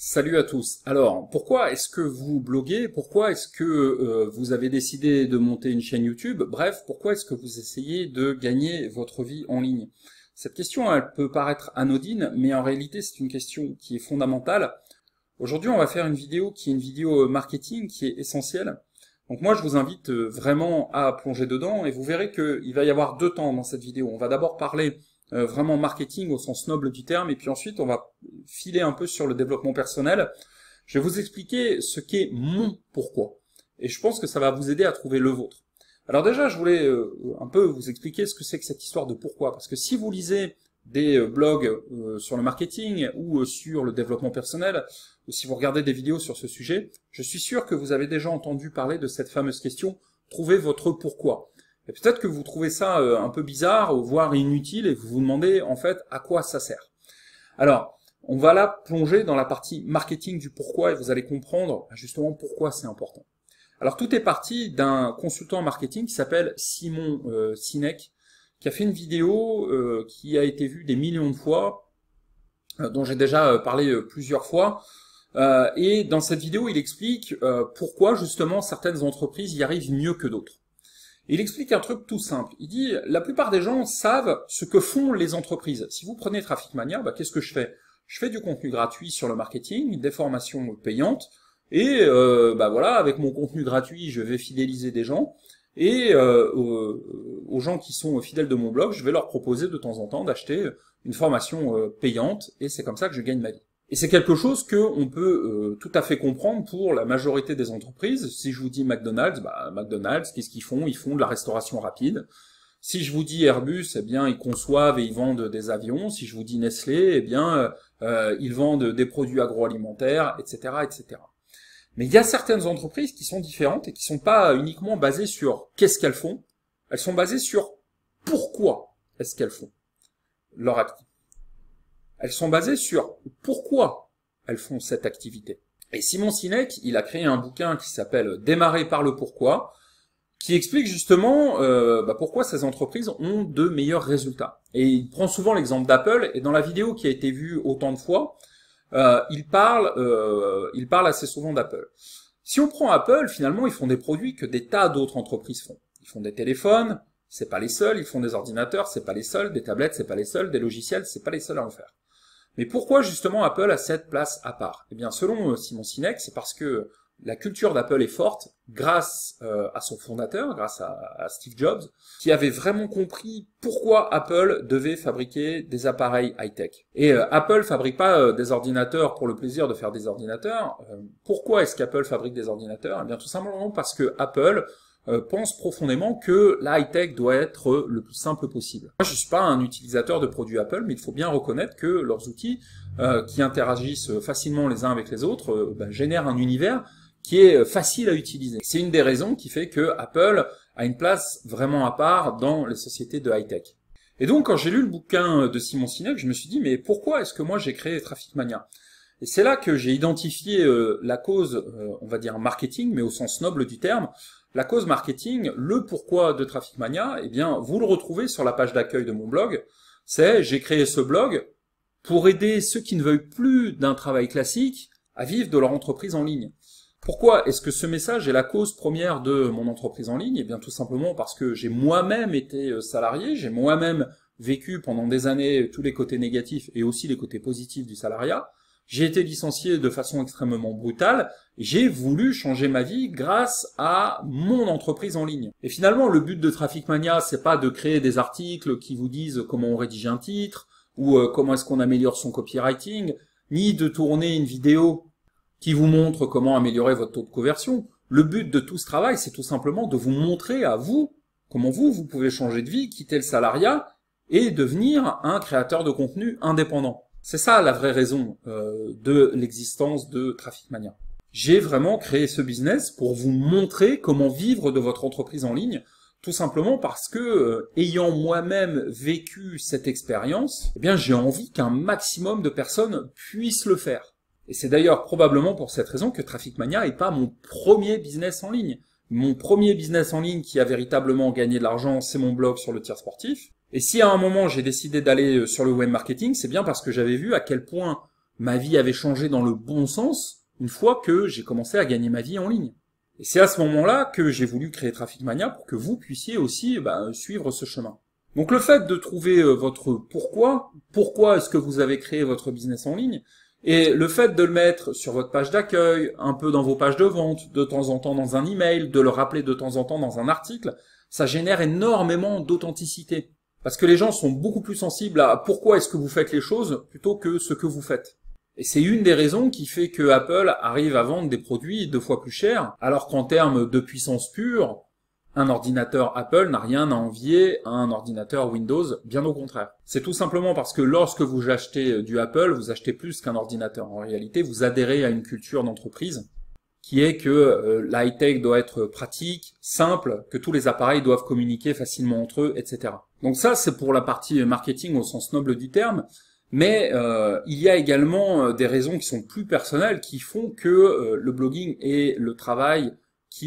Salut à tous. Alors, pourquoi est-ce que vous bloguez Pourquoi est-ce que euh, vous avez décidé de monter une chaîne YouTube Bref, pourquoi est-ce que vous essayez de gagner votre vie en ligne Cette question, elle peut paraître anodine, mais en réalité, c'est une question qui est fondamentale. Aujourd'hui, on va faire une vidéo qui est une vidéo euh, marketing qui est essentielle. Donc moi, je vous invite euh, vraiment à plonger dedans et vous verrez qu'il va y avoir deux temps dans cette vidéo. On va d'abord parler vraiment marketing au sens noble du terme, et puis ensuite on va filer un peu sur le développement personnel, je vais vous expliquer ce qu'est mon pourquoi. Et je pense que ça va vous aider à trouver le vôtre. Alors déjà, je voulais euh, un peu vous expliquer ce que c'est que cette histoire de pourquoi. Parce que si vous lisez des euh, blogs euh, sur le marketing ou sur le développement personnel, ou si vous regardez des vidéos sur ce sujet, je suis sûr que vous avez déjà entendu parler de cette fameuse question « trouver votre pourquoi ». Et peut-être que vous trouvez ça un peu bizarre, voire inutile, et vous vous demandez en fait à quoi ça sert. Alors, on va là plonger dans la partie marketing du pourquoi et vous allez comprendre bah, justement pourquoi c'est important. Alors tout est parti d'un consultant marketing qui s'appelle Simon euh, Sinek, qui a fait une vidéo euh, qui a été vue des millions de fois, euh, dont j'ai déjà parlé plusieurs fois. et dans cette vidéo, il explique pourquoi justement certaines entreprises y arrivent mieux que d'autres. Il explique un truc tout simple. Il dit la plupart des gens savent ce que font les entreprises. Si vous prenez Traffic Mania, bah, qu'est-ce que je fais je fais du contenu gratuit sur le marketing, des formations payantes, et euh, bah voilà, avec mon contenu gratuit, je vais fidéliser des gens, et euh, aux, gens qui sont fidèles de mon blog, je vais leur proposer de temps en temps d'acheter une formation euh, payante, et c'est comme ça que je gagne ma vie. Et c'est quelque chose que on peut tout à fait comprendre pour la majorité des entreprises. Si je vous dis McDonald's, bah, McDonald's, qu'est-ce qu'ils font Ils font de la restauration rapide. Si je vous dis Airbus, eh bien ils conçoivent et ils vendent des avions. Si je vous dis Nestlé, eh bien euh, ils vendent des produits agroalimentaires, etc., etc. Mais il y a certaines entreprises qui sont différentes et qui ne sont pas uniquement basées sur qu'est-ce qu'elles font, elles sont basées sur pourquoi est-ce qu'elles font leur activité. Elles sont basées sur pourquoi elles font cette activité. Et Simon Sinek, il a créé un bouquin qui s'appelle Démarrer par le pourquoi, qui explique justement euh, bah, pourquoi ces entreprises ont de meilleurs résultats. Et il prend souvent l'exemple d'Apple, et dans la vidéo qui a été vue autant de fois, euh, il, parle, euh, il parle assez souvent d'Apple. Si on prend Apple, finalement, ils font des produits que des tas d'autres entreprises font. Ils font des téléphones, c'est pas les seuls, ils font des ordinateurs, c'est pas les seuls, des tablettes, c'est pas les seuls, des logiciels, c'est pas les seuls à en faire. Mais pourquoi justement Apple a cette place à part Eh bien, selon Simon Sinek, c'est parce que la culture d'Apple est forte grâce euh, à son fondateur, grâce à, Steve Jobs, qui avait vraiment compris pourquoi Apple devait fabriquer des appareils high-tech. Et Apple euh, Apple fabrique pas euh, des ordinateurs pour le plaisir de faire des ordinateurs. pourquoi est-ce qu'Apple fabrique des ordinateurs Eh bien tout simplement parce que Apple pense profondément que la high-tech doit être le plus simple possible. Moi, je suis pas un utilisateur de produits Apple, mais il faut bien reconnaître que leurs outils, qui interagissent facilement les uns avec les autres, bah, génèrent un univers qui est euh, facile à utiliser. C'est une des raisons qui fait que Apple a une place vraiment à part dans les sociétés de high-tech. Et donc, quand j'ai lu le bouquin euh, de Simon Sinek, je me suis dit, mais pourquoi est-ce que moi j'ai créé Traffic Mania Et c'est là que j'ai identifié euh, la cause, on va dire marketing, mais au sens noble du terme, la cause marketing, le pourquoi de Traffic Mania, eh bien, vous le retrouvez sur la page d'accueil de mon blog. C'est, j'ai créé ce blog pour aider ceux qui ne veulent plus d'un travail classique à vivre de leur entreprise en ligne. Pourquoi est-ce que ce message est la cause première de mon entreprise en ligne Eh bien tout simplement parce que j'ai moi-même été euh, salarié, j'ai moi-même vécu pendant des années tous les côtés négatifs et aussi les côtés positifs du salariat. J'ai été licencié de façon extrêmement brutale. J'ai voulu changer ma vie grâce à mon entreprise en ligne. Et finalement, le but de Traffic Mania, c'est pas de créer des articles qui vous disent comment on rédige un titre ou euh, comment est-ce qu'on améliore son copywriting, ni de tourner une vidéo qui vous montre comment améliorer votre taux de conversion. Le but de tout ce travail, c'est tout simplement de vous montrer à vous comment vous, vous pouvez changer de vie, quitter le salariat et devenir un créateur de contenu indépendant. C'est ça la vraie raison euh, de l'existence de Traffic Mania. J'ai vraiment créé ce business pour vous montrer comment vivre de votre entreprise en ligne, tout simplement parce que, euh, ayant moi-même vécu cette expérience, eh bien j'ai envie qu'un maximum de personnes puissent le faire. Et c'est d'ailleurs probablement pour cette raison que Traffic Mania n'est pas mon premier business en ligne. Mon premier business en ligne qui a véritablement gagné de l'argent, c'est mon blog sur le tir sportif. Et si à un moment j'ai décidé d'aller euh, sur le web marketing, c'est bien parce que j'avais vu à quel point ma vie avait changé dans le bon sens une fois que j'ai commencé à gagner ma vie en ligne. Et c'est à ce moment-là que j'ai voulu créer Traffic Mania pour que vous puissiez aussi bah, suivre ce chemin. Donc le fait de trouver euh, votre pourquoi, pourquoi est-ce que vous avez créé votre business en ligne, et le fait de le mettre sur votre page d'accueil, un peu dans vos pages de vente, de temps en temps dans un email, de le rappeler de temps en temps dans un article, ça génère énormément d'authenticité. Parce que les gens sont beaucoup plus sensibles à pourquoi est-ce que vous faites les choses plutôt que ce que vous faites. Et c'est une des raisons qui fait que Apple arrive à vendre des produits deux fois plus chers, alors qu'en termes de puissance pure, un ordinateur Apple n'a rien à envier à un ordinateur Windows, bien au contraire. C'est tout simplement parce que lorsque vous achetez euh, du Apple, vous achetez plus qu'un ordinateur. En réalité, vous adhérez à une culture d'entreprise qui est que euh, lhigh tech doit être pratique, simple, que tous les appareils doivent communiquer facilement entre eux, etc. Donc ça, c'est pour la partie euh, marketing au sens noble du terme. Mais il y a également des raisons qui sont plus personnelles qui font que le blogging et le travail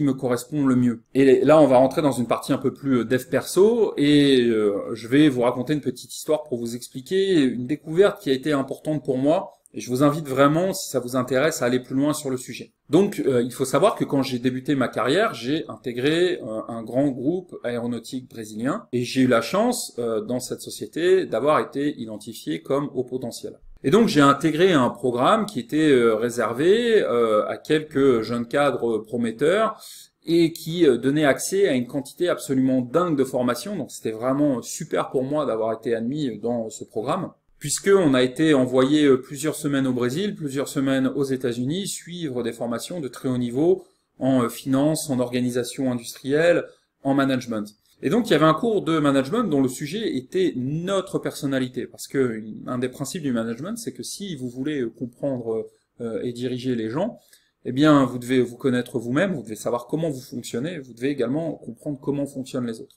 me correspond le mieux. Et là, on va rentrer dans une partie un peu plus euh, dev perso et euh, je vais vous raconter une petite histoire pour vous expliquer une découverte qui a été importante pour moi. Et je vous invite vraiment, si ça vous intéresse, à aller plus loin sur le sujet. Donc, euh, il faut savoir que quand j'ai débuté ma carrière, j'ai intégré un grand groupe aéronautique brésilien et j'ai eu la chance dans cette société d'avoir été identifié comme haut potentiel. Et donc j'ai intégré un programme qui était euh, réservé euh, à quelques jeunes cadres euh, prometteurs et qui donnait accès à une quantité absolument dingue de formations. Donc c'était vraiment super pour moi d'avoir été admis dans ce programme puisqu'on a été envoyé plusieurs semaines au Brésil, plusieurs semaines aux États-Unis, suivre des formations de très haut niveau en finance, en organisation industrielle, en management. Et donc il y avait un cours de management dont le sujet était notre personnalité, parce que un des principes du management, c'est que si vous voulez euh, comprendre euh, et diriger les gens, eh bien vous devez vous connaître vous-même, vous devez savoir comment vous fonctionnez, vous devez également comprendre comment fonctionnent les autres.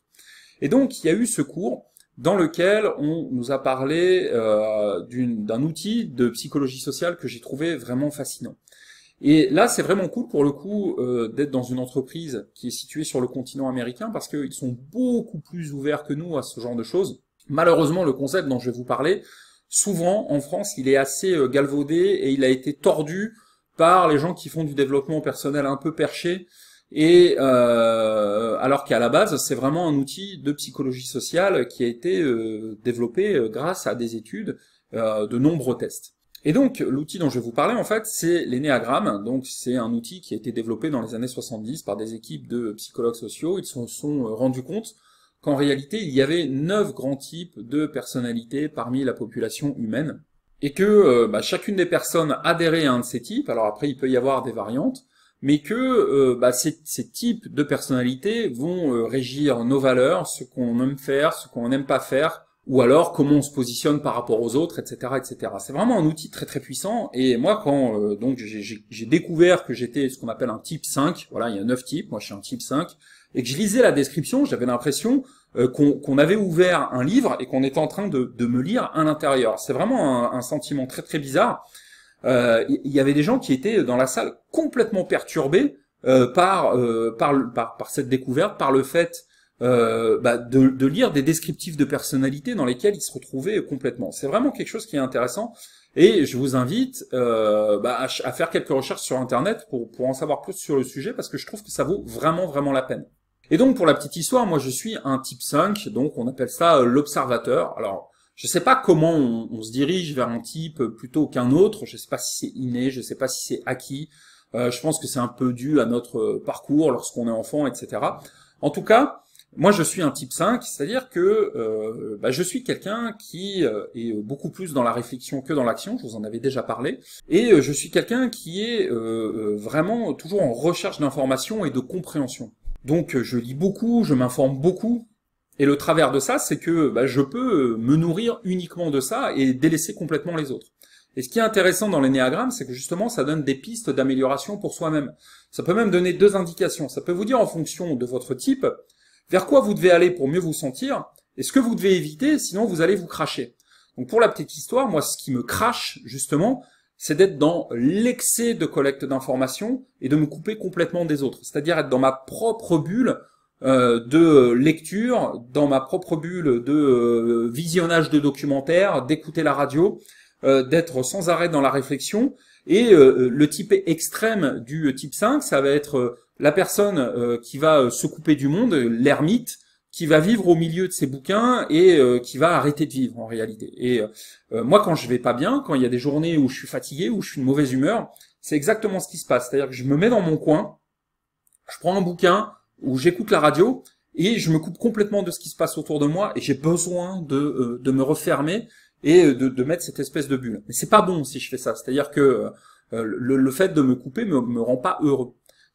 Et donc il y a eu ce cours dans lequel on nous a parlé euh, d'un outil de psychologie sociale que j'ai trouvé vraiment fascinant. Et là, c'est vraiment cool pour le coup euh, d'être dans une entreprise qui est située sur le continent américain parce qu'ils sont beaucoup plus ouverts que nous à ce genre de choses. Malheureusement, le concept dont je vais vous parler, souvent en France, il est assez euh, galvaudé et il a été tordu par les gens qui font du développement personnel un peu perché. Et euh, alors qu'à la base, c'est vraiment un outil de psychologie sociale qui a été développé grâce à des études, de nombreux tests. Et donc, l'outil dont je vais vous parler, en fait, c'est l'énéagramme. Donc, c'est un outil qui a été développé dans les années 70 par des équipes de psychologues sociaux. Ils se sont, euh, rendus compte qu'en réalité, il y avait neuf grands types de personnalités parmi la population humaine. Et que euh, bah, chacune des personnes adhérait à un de ces types. Alors après, il peut y avoir des variantes. Mais que euh, bah, ces, types de personnalités vont régir nos valeurs, ce qu'on aime faire, ce qu'on n'aime pas faire, ou alors comment on se positionne par rapport aux autres, etc., etc. C'est vraiment un outil très très puissant. Et moi, quand euh, donc j'ai découvert que j'étais ce qu'on appelle un type 5, voilà, il y a neuf types, moi je suis un type 5, et que je lisais la description, j'avais l'impression euh, qu'on avait ouvert un livre et qu'on était en train de, me lire à l'intérieur. C'est vraiment un, sentiment très très bizarre. Euh, il y, avait des gens qui étaient dans la salle complètement perturbés par, par, par, par cette découverte, par le fait euh, bah de, lire des descriptifs de personnalités dans lesquels ils se retrouvaient complètement. C'est vraiment quelque chose qui est intéressant. Et je vous invite euh, bah, à, faire quelques recherches sur Internet pour, pour en savoir plus sur le sujet, parce que je trouve que ça vaut vraiment, vraiment la peine. Et donc, pour la petite histoire, moi, je suis un type 5, donc on appelle ça euh, l'observateur. Alors, je sais pas comment on, se dirige vers un type plutôt qu'un autre, je sais pas si c'est inné, je sais pas si c'est acquis, euh, je pense que c'est un peu dû à notre parcours lorsqu'on est enfant, etc. En tout cas, moi, je suis un type 5, c'est-à-dire que euh, bah, je suis quelqu'un qui euh, est beaucoup plus dans la réflexion que dans l'action, je vous en avais déjà parlé, et euh, je suis quelqu'un qui est vraiment toujours en recherche d'information et de compréhension. Donc je lis beaucoup, je m'informe beaucoup, et le travers de ça, c'est que bah, je peux me nourrir uniquement de ça et délaisser complètement les autres. Et ce qui est intéressant dans l'énéagramme, c'est que justement, ça donne des pistes d'amélioration pour soi-même. Ça peut même donner deux indications. Ça peut vous dire en fonction de votre type, vers quoi vous devez aller pour mieux vous sentir et ce que vous devez éviter, sinon vous allez vous cracher. Donc pour la petite histoire, moi ce qui me crache justement, c'est d'être dans l'excès de collecte d'informations et de me couper complètement des autres. C'est-à-dire être dans ma propre bulle euh, de lecture, dans ma propre bulle de euh, visionnage de documentaires, d'écouter la radio, euh, d'être sans arrêt dans la réflexion. Et le type extrême du type 5, ça va être la personne euh, qui va euh, se couper du monde, l'ermite, qui va vivre au milieu de ses bouquins et euh, qui va arrêter de vivre en réalité. Et moi, quand je vais pas bien, quand il y a des journées où je suis fatigué, où je suis de mauvaise humeur, c'est exactement ce qui se passe. C'est-à-dire que je me mets dans mon coin, je prends un bouquin ou j'écoute la radio et je me coupe complètement de ce qui se passe autour de moi et j'ai besoin de, de me refermer et de, de, mettre cette espèce de bulle. Mais c'est pas bon si je fais ça. C'est-à-dire que le, fait de me couper me, me rend pas heureux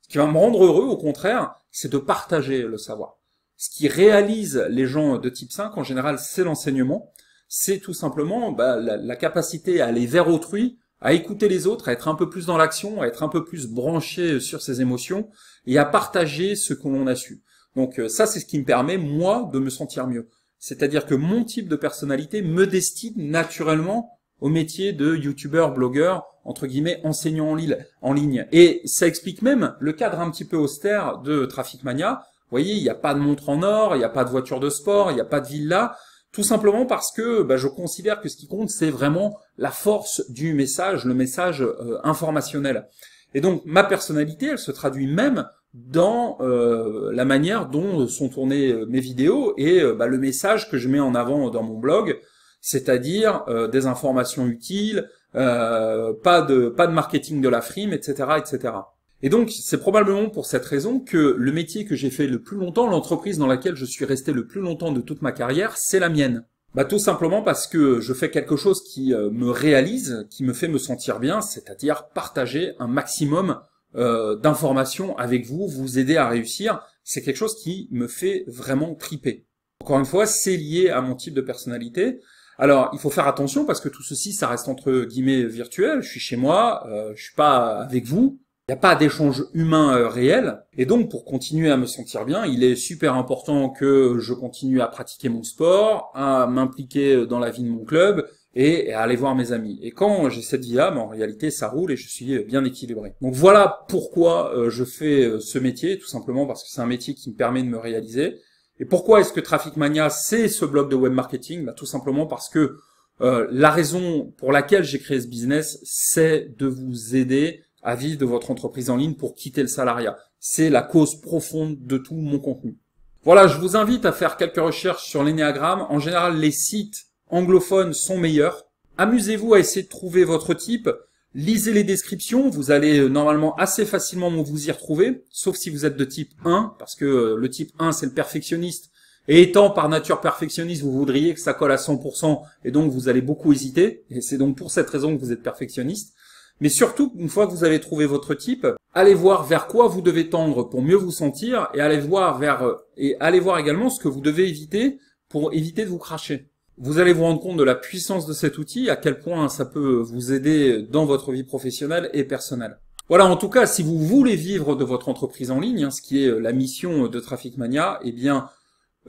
qui va me rendre heureux, au contraire, c'est de partager le savoir. Ce qui réalise les gens de type 5, en général, c'est l'enseignement. C'est tout simplement bah, la, la, capacité à aller vers autrui, à écouter les autres, à être un peu plus dans l'action, à être un peu plus branché sur ses émotions et à partager ce que l'on a su. Donc euh, ça, c'est ce qui me permet, moi, de me sentir mieux. C'est-à-dire que mon type de personnalité me destine naturellement au métier de youtubeur, blogueur entre guillemets, enseignant en, ligne. Et ça explique même le cadre un petit peu austère de Traffic Mania. Vous voyez, il n'y a pas de montre en or, il n'y a pas de voiture de sport, il n'y a pas de villa, tout simplement parce que bah, je considère que ce qui compte, c'est vraiment la force du message, le message euh, informationnel. Et donc, ma personnalité, elle se traduit même dans euh, la manière dont sont tournées euh, mes vidéos et bah, le message que je mets en avant dans mon blog, c'est-à-dire des informations utiles, euh, pas de pas de marketing de la frime, etc., etc. Et donc c'est probablement pour cette raison que le métier que j'ai fait le plus longtemps, l'entreprise dans laquelle je suis resté le plus longtemps de toute ma carrière, c'est la mienne. Bah tout simplement parce que je fais quelque chose qui euh, me réalise, qui me fait me sentir bien, c'est-à-dire partager un maximum euh, d'informations avec vous, vous aider à réussir. C'est quelque chose qui me fait vraiment triper. Encore une fois, c'est lié à mon type de personnalité. Alors, il faut faire attention parce que tout ceci, ça reste entre guillemets virtuel. Je suis chez moi, euh, je suis pas avec vous. Il n'y a pas d'échange humain euh, réel. Et donc, pour continuer à me sentir bien, il est super important que je continue à pratiquer mon sport, à m'impliquer dans la vie de mon club, et à aller voir mes amis. Et quand j'ai cette vie-là, en réalité, ça roule et je suis bien équilibré. Donc voilà pourquoi euh, je fais ce métier, tout simplement parce que c'est un métier qui me permet de me réaliser, et pourquoi est-ce que Traffic Mania, c'est ce blog de web marketing bah, Tout simplement parce que euh, la raison pour laquelle j'ai créé ce business, c'est de vous aider à vivre de votre entreprise en ligne pour quitter le salariat. C'est la cause profonde de tout mon contenu. Voilà, je vous invite à faire quelques recherches sur l'énéagramme. En général, les sites anglophones sont meilleurs. Amusez-vous à essayer de trouver votre type. Lisez les descriptions, vous allez euh, normalement assez facilement vous y retrouver, sauf si vous êtes de type 1, parce que euh, le type 1 c'est le perfectionniste, et étant par nature perfectionniste, vous voudriez que ça colle à 100%, et donc vous allez beaucoup hésiter, et c'est donc pour cette raison que vous êtes perfectionniste. Mais surtout, une fois que vous avez trouvé votre type, allez voir vers quoi vous devez tendre pour mieux vous sentir, et allez voir vers, euh, et allez voir également ce que vous devez éviter pour éviter de vous cracher. Vous allez vous rendre compte de la puissance de cet outil, à quel point ça peut vous aider dans votre vie professionnelle et personnelle. Voilà, en tout cas, si vous voulez vivre de votre entreprise en ligne, hein, ce qui est euh, la mission de Traffic Mania, eh bien,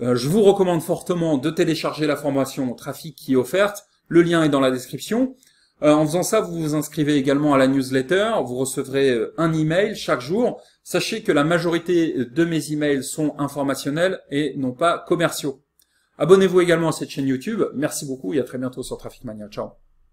euh, je vous recommande fortement de télécharger la formation Trafic qui est offerte. Le lien est dans la description. Euh, en faisant ça, vous vous inscrivez également à la newsletter. Vous recevrez un email chaque jour. Sachez que la majorité de mes emails sont informationnels et non pas commerciaux. Abonnez-vous également à cette chaîne YouTube. Merci beaucoup et à très bientôt sur Traffic Mania. Ciao